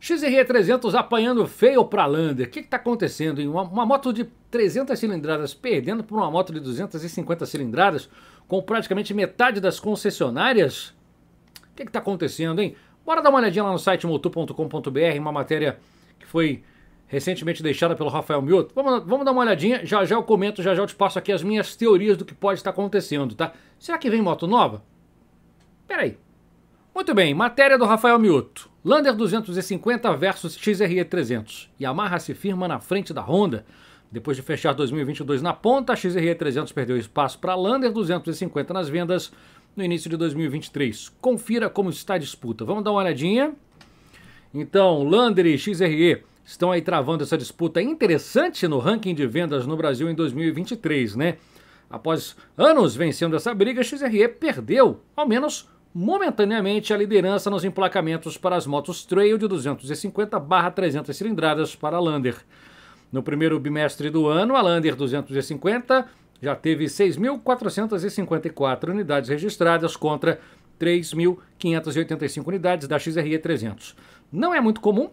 XRE 300 apanhando feio para Lander. O que está acontecendo? Uma, uma, moto de 300 cilindradas perdendo por uma moto de 250 cilindradas, com praticamente metade das concessionárias? O que está acontecendo, hein? Bora dar uma olhadinha lá no site motu.com.br, uma matéria que foi recentemente deixada pelo Rafael Mioto. Vamos, vamos dar uma olhadinha, já já eu comento, já já eu te passo aqui as minhas teorias do que pode estar acontecendo, tá? Será que vem moto nova? Peraí. Muito bem, matéria do Rafael Mioto. Lander 250 versus XRE 300. Yamaha se firma na frente da Honda. Depois de fechar 2022 na ponta, a XRE 300 perdeu espaço para a Lander 250 nas vendas no início de 2023. Confira como está a disputa. Vamos dar uma olhadinha? Então, Lander e XRE estão aí travando essa disputa interessante no ranking de vendas no Brasil em 2023, né? Após anos vencendo essa briga, a XRE perdeu, ao menos, momentaneamente a liderança nos emplacamentos para as motos trail de 250 barra 300 cilindradas para a Lander. No primeiro bimestre do ano, a Lander 250 já teve 6.454 unidades registradas contra 3.585 unidades da XRE 300. Não é muito comum,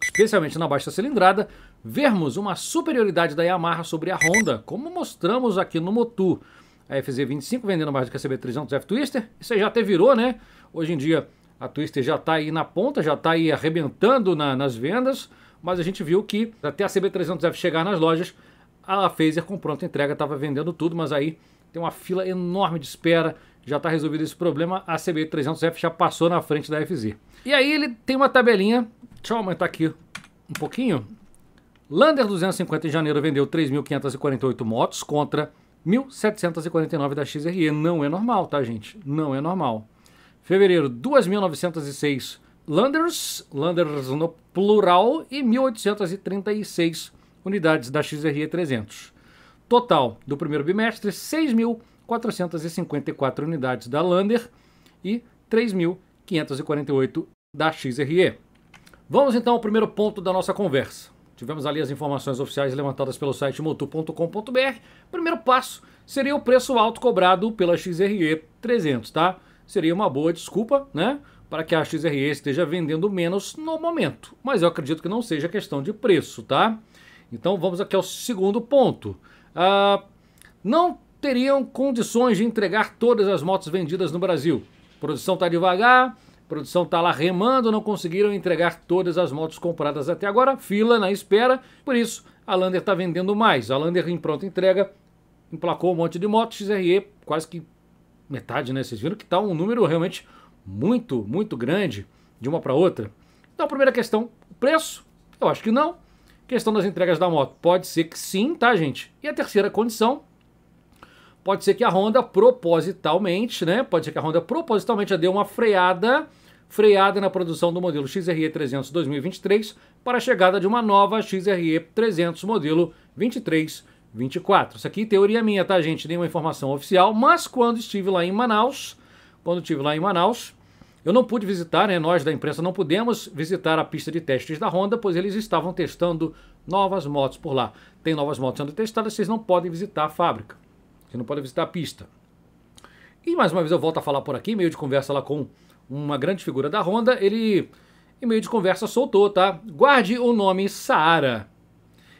especialmente na baixa cilindrada, vermos uma superioridade da Yamaha sobre a Honda, como mostramos aqui no Motu a FZ25 vendendo mais do que a CB300 F Twister. Isso aí já até virou, né? Hoje em dia a Twister já está aí na ponta, já está aí arrebentando na, nas vendas, mas a gente viu que até a CB300F chegar nas lojas, a Phaser com pronta entrega estava vendendo tudo, mas aí tem uma fila enorme de espera, já está resolvido esse problema, a CB300F já passou na frente da FZ. E aí ele tem uma tabelinha, deixa eu aumentar aqui um pouquinho. Lander 250 em janeiro vendeu 3.548 motos contra 1749 da XRE. Não é normal, tá, gente? Não é normal. Fevereiro, 2906 Landers, Landers no plural, e 1836 unidades da XRE 300. Total do primeiro bimestre, 6.454 unidades da Lander e 3.548 da XRE. Vamos então ao primeiro ponto da nossa conversa. Tivemos ali as informações oficiais levantadas pelo site motu.com.br. Primeiro passo seria o preço alto cobrado pela XRE 300, tá? Seria uma boa desculpa, né? Para que a XRE esteja vendendo menos no momento. Mas eu acredito que não seja questão de preço, tá? Então vamos aqui ao segundo ponto. Ah, não teriam condições de entregar todas as motos vendidas no Brasil. A produção está devagar, produção está lá remando, não conseguiram entregar todas as motos compradas até agora, fila na espera, por isso a Lander está vendendo mais. A Lander em pronta entrega emplacou um monte de motos, XRE quase que metade, né? Vocês viram que está um número realmente muito, muito grande de uma para outra. Então, a primeira questão, preço? Eu acho que não. Questão das entregas da moto, pode ser que sim, tá, gente? E a terceira condição, pode ser que a Honda propositalmente, né? Pode ser que a Honda propositalmente já deu uma freada freada na produção do modelo XRE 300 2023 para a chegada de uma nova XRE 300 modelo 2324. Isso aqui teoria minha, tá, gente? Nenhuma informação oficial, mas quando estive lá em Manaus, quando estive lá em Manaus, eu não pude visitar, né? Nós da imprensa não pudemos visitar a pista de testes da Honda, pois eles estavam testando novas motos por lá. Tem novas motos sendo testadas, vocês não podem visitar a fábrica. Vocês não podem visitar a pista. E mais uma vez eu volto a falar por aqui, meio de conversa lá com uma grande figura da Honda, ele, em meio de conversa, soltou, tá? Guarde o nome Saara.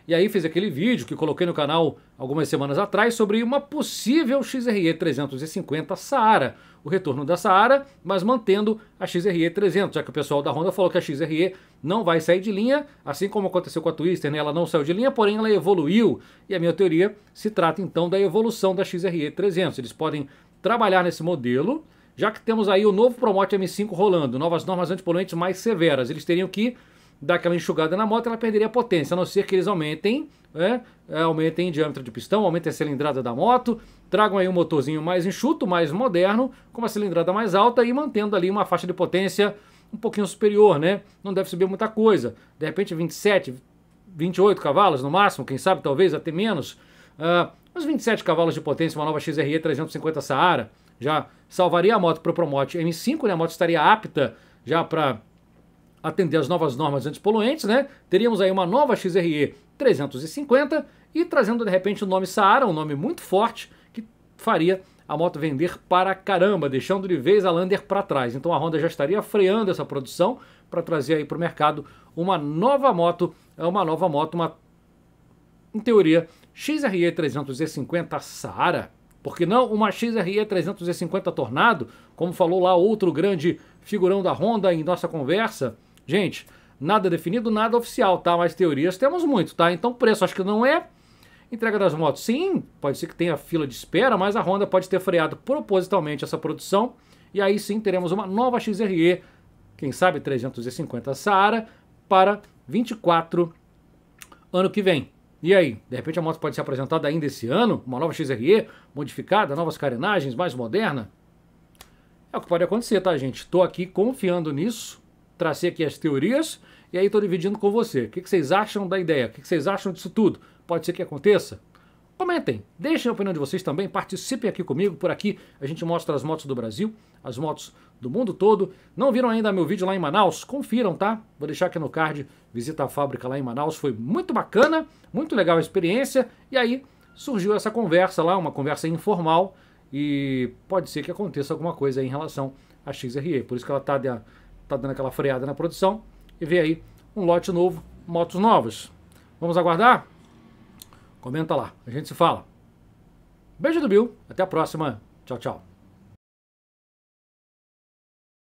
E aí fiz aquele vídeo que coloquei no canal algumas semanas atrás sobre uma possível XRE 350 Saara, o retorno da Saara, mas mantendo a XRE 300, já que o pessoal da Honda falou que a XRE não vai sair de linha, assim como aconteceu com a Twister, né? ela não saiu de linha, porém ela evoluiu, e a minha teoria se trata então da evolução da XRE 300. Eles podem trabalhar nesse modelo, já que temos aí o novo Promote M5 rolando, novas normas antipoluentes mais severas, eles teriam que dar aquela enxugada na moto, ela perderia potência, a não ser que eles aumentem, né? É, aumentem o diâmetro de pistão, aumentem a cilindrada da moto, tragam aí um motorzinho mais enxuto, mais moderno, com uma cilindrada mais alta e mantendo ali uma faixa de potência um pouquinho superior, né? Não deve subir muita coisa. De repente 27, 28 cavalos no máximo, quem sabe talvez até menos. Uh, uns 27 cavalos de potência, uma nova XRE 350 Saara já salvaria a moto para o Promote M5, né? a moto estaria apta já para atender as novas normas antipoluentes, né? Teríamos aí uma nova XRE 350 e trazendo de repente o nome Saara, um nome muito forte que faria a moto vender para caramba, deixando de vez a Lander para trás. Então a Honda já estaria freando essa produção para trazer aí para o mercado uma nova moto, é uma nova moto, uma em teoria XRE 350 Saara. Porque não uma XRE 350 Tornado, como falou lá outro grande figurão da Honda em nossa conversa. Gente, nada definido, nada oficial, tá? Mas teorias temos muito, tá? Então preço acho que não é. Entrega das motos, sim, pode ser que tenha fila de espera, mas a Honda pode ter freado propositalmente essa produção. E aí sim teremos uma nova XRE, quem sabe 350 Saara, para 24 ano que vem. E aí, de repente a moto pode ser apresentada ainda esse ano, uma nova XRE, modificada, novas carenagens, mais moderna? É o que pode acontecer, tá, gente? Estou aqui confiando nisso, tracei aqui as teorias e aí estou dividindo com você. O que, vocês acham da ideia? O que vocês acham disso tudo? Pode ser que aconteça? Comentem, deixem a opinião de vocês também, participem aqui comigo, por aqui a gente mostra as motos do Brasil, as motos do mundo todo. Não viram ainda meu vídeo lá em Manaus? Confiram, tá? Vou deixar aqui no card, visita a fábrica lá em Manaus, foi muito bacana, muito legal a experiência. E aí surgiu essa conversa lá, uma conversa informal, e pode ser que aconteça alguma coisa em relação à XRE. Por isso que ela está tá dando aquela freada na produção, e vê aí um lote novo, motos novas. Vamos aguardar? Comenta lá, a gente se fala. Beijo do Bill, até a próxima. Tchau, tchau.